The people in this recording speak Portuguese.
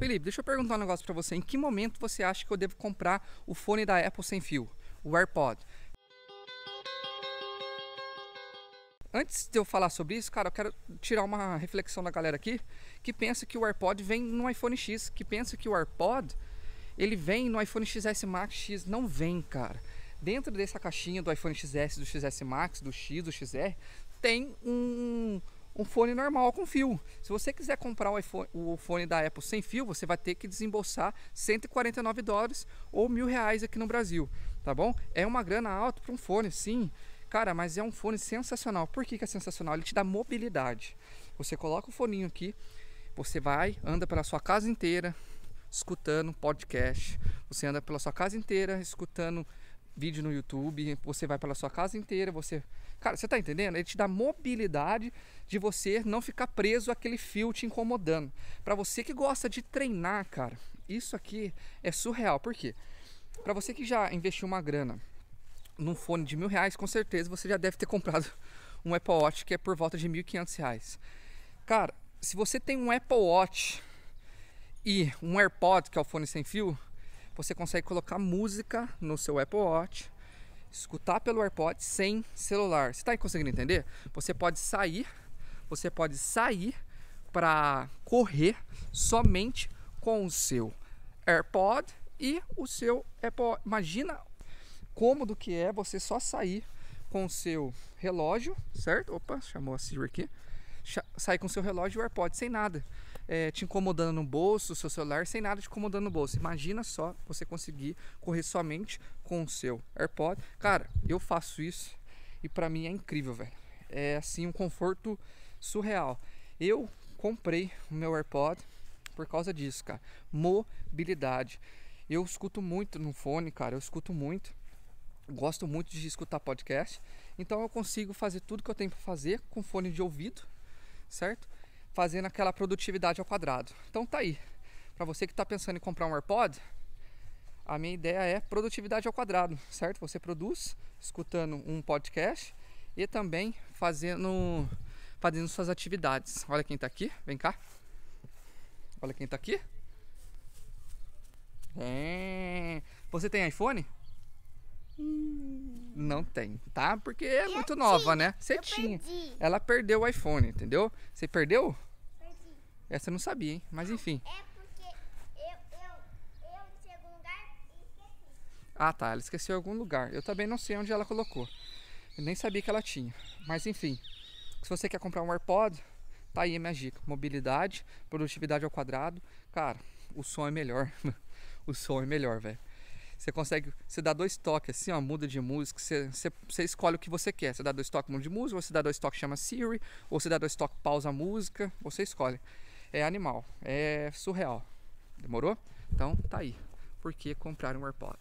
Felipe, deixa eu perguntar um negócio para você. Em que momento você acha que eu devo comprar o fone da Apple sem fio, o AirPod? Antes de eu falar sobre isso, cara, eu quero tirar uma reflexão da galera aqui que pensa que o AirPod vem no iPhone X, que pensa que o AirPod ele vem no iPhone XS Max X, não vem, cara. Dentro dessa caixinha do iPhone XS, do XS Max, do X, do XR, tem um, um fone normal com fio. Se você quiser comprar o, iPhone, o fone da Apple sem fio, você vai ter que desembolsar 149 dólares ou mil reais aqui no Brasil, tá bom? É uma grana alta para um fone, sim. Cara, mas é um fone sensacional. Por que, que é sensacional? Ele te dá mobilidade. Você coloca o foninho aqui, você vai, anda pela sua casa inteira, escutando podcast. Você anda pela sua casa inteira escutando vídeo no YouTube, você vai pela sua casa inteira, você. Cara, você tá entendendo? Ele te dá mobilidade de você não ficar preso àquele fio te incomodando. Para você que gosta de treinar, cara, isso aqui é surreal. Por quê? Para você que já investiu uma grana num fone de mil reais, com certeza você já deve ter comprado um Apple Watch que é por volta de mil e quinhentos reais. Cara, se você tem um Apple Watch e um AirPod, que é o fone sem fio, você consegue colocar música no seu Apple Watch, escutar pelo AirPod sem celular. Você está conseguindo entender? Você pode sair, você pode sair para correr somente com o seu AirPod e o seu Apple. Imagina do que é você só sair com o seu relógio, certo? Opa, chamou a Siri aqui sair com seu relógio e o AirPod sem nada é, te incomodando no bolso, seu celular, sem nada te incomodando no bolso. Imagina só você conseguir correr somente com o seu AirPod. Cara, eu faço isso e para mim é incrível, velho. É assim um conforto surreal. Eu comprei o meu AirPod por causa disso, cara. Mobilidade. Eu escuto muito no fone, cara. Eu escuto muito gosto muito de escutar podcast, então eu consigo fazer tudo que eu tenho para fazer com fone de ouvido, certo? Fazendo aquela produtividade ao quadrado. Então tá aí. Para você que está pensando em comprar um AirPod, a minha ideia é produtividade ao quadrado, certo? Você produz escutando um podcast e também fazendo fazendo suas atividades. Olha quem está aqui, vem cá. Olha quem está aqui. É. Você tem iPhone? Não tem, tá? Porque é muito nova, tinha. né? Você eu tinha. Perdi. Ela perdeu o iPhone, entendeu? Você perdeu? Perdi. Essa eu não sabia, hein? Mas enfim. É porque eu, eu, eu em algum lugar esqueci. Ah, tá. Ela esqueceu em algum lugar. Eu também não sei onde ela colocou. Eu nem sabia que ela tinha. Mas enfim. Se você quer comprar um AirPod, tá aí a minha dica. Mobilidade, produtividade ao quadrado. Cara, o som é melhor. o som é melhor, velho. Você consegue, você dá dois toques assim, ó, muda de música, você, você, você escolhe o que você quer. Você dá dois toques, muda de música, ou você dá dois toques, chama Siri, ou você dá dois toques, pausa a música, você escolhe. É animal, é surreal. Demorou? Então tá aí. Por que comprar um AirPod?